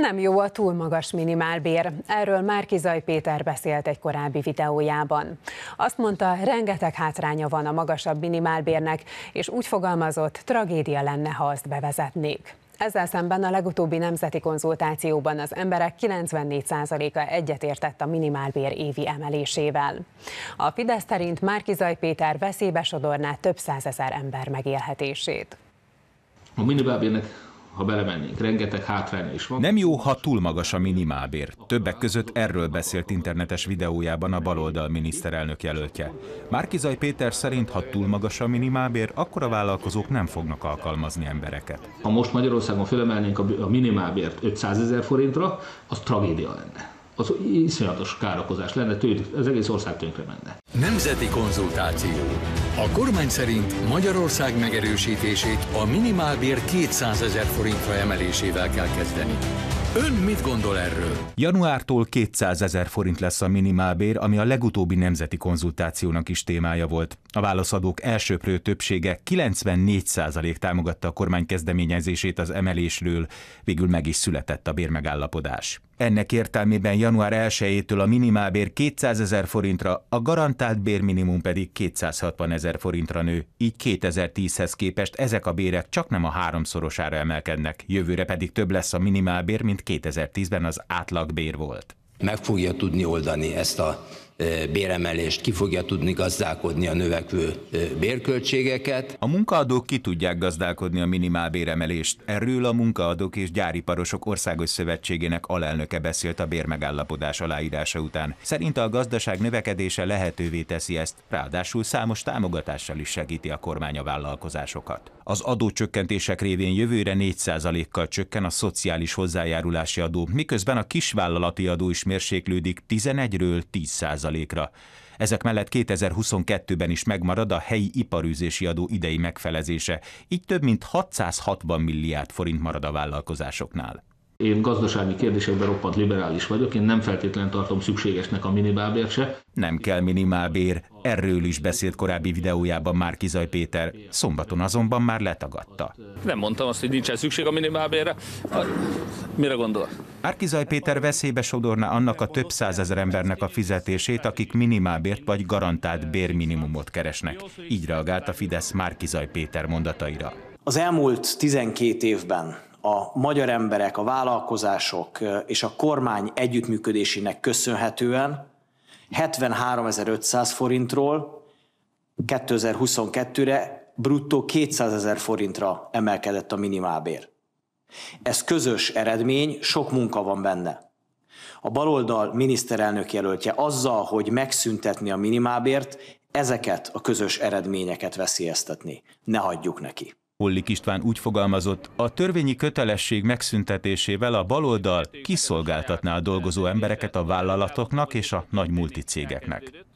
Nem jó a túl magas minimálbér, erről Márkizaj Péter beszélt egy korábbi videójában. Azt mondta, rengeteg hátránya van a magasabb minimálbérnek, és úgy fogalmazott, tragédia lenne, ha azt bevezetnék. Ezzel szemben a legutóbbi nemzeti konzultációban az emberek 94%-a egyetértett a minimálbér évi emelésével. A Fidesz szerint Márkizaj Péter veszélybe sodorná több százezer ember megélhetését. A minimálbérnek ha belemennénk. Rengeteg hátránya is van. Nem jó, ha túl magas a minimálbér. Többek között erről beszélt internetes videójában a baloldal miniszterelnök jelöltje. Márkizaj Péter szerint, ha túl magas a minimálbér, akkor a vállalkozók nem fognak alkalmazni embereket. Ha most Magyarországon fölemelnénk a minimálbért 500 ezer forintra, az tragédia lenne az iszonyatos károkozás lenne, tőle, az egész ország tönkre menne. Nemzeti konzultáció. A kormány szerint Magyarország megerősítését a minimálbér 200 ezer forintra emelésével kell kezdeni. Ön mit gondol erről? Januártól 200 ezer forint lesz a minimálbér, ami a legutóbbi nemzeti konzultációnak is témája volt. A válaszadók elsőprő többsége 94% támogatta a kormány kezdeményezését az emelésről, végül meg is született a bérmegállapodás. Ennek értelmében január 1-től a minimálbér 200 ezer forintra, a garantált bérminimum pedig 260 ezer forintra nő. Így 2010-hez képest ezek a bérek csak nem a háromszorosára emelkednek, jövőre pedig több lesz a minimálbér, mint 2010-ben az átlagbér volt. Meg fogja tudni oldani ezt a béremelést, ki fogja tudni gazdálkodni a növekvő bérköltségeket. A munkaadók ki tudják gazdálkodni a minimál béremelést. Erről a munkaadók és gyáriparosok országos szövetségének alelnöke beszélt a bérmegállapodás aláírása után. Szerinte a gazdaság növekedése lehetővé teszi ezt, ráadásul számos támogatással is segíti a kormány a vállalkozásokat. Az adócsökkentések révén jövőre 4%-kal csökken a szociális hozzájárulási adó, miközben a kisvállalati adó is mérséklődik 11-ről 10% százalékra. Ezek mellett 2022-ben is megmarad a helyi iparűzési adó idei megfelezése, így több mint 660 milliárd forint marad a vállalkozásoknál. Én gazdasági kérdésekben roppant liberális vagyok, én nem feltétlenül tartom szükségesnek a minimálbért se. Nem kell minimálbér, erről is beszélt korábbi videójában már Kizaj Péter, szombaton azonban már letagadta. Nem mondtam azt, hogy nincsen szükség a minimálbérre. Mire gondol? Árkizaj Péter veszélybe sodorna annak a több százezer embernek a fizetését, akik minimálbért vagy garantált bérminimumot keresnek. Így reagált a Fidesz Márkizaj Péter mondataira. Az elmúlt 12 évben a magyar emberek, a vállalkozások és a kormány együttműködésének köszönhetően 73.500 forintról 2022-re bruttó 200 forintra emelkedett a minimálbér. Ez közös eredmény, sok munka van benne. A baloldal miniszterelnök jelöltje azzal, hogy megszüntetni a minimálbért, ezeket a közös eredményeket veszélyeztetni. Ne hagyjuk neki. Hullik István úgy fogalmazott, a törvényi kötelesség megszüntetésével a baloldal kiszolgáltatná a dolgozó embereket a vállalatoknak és a nagy multicégeknek.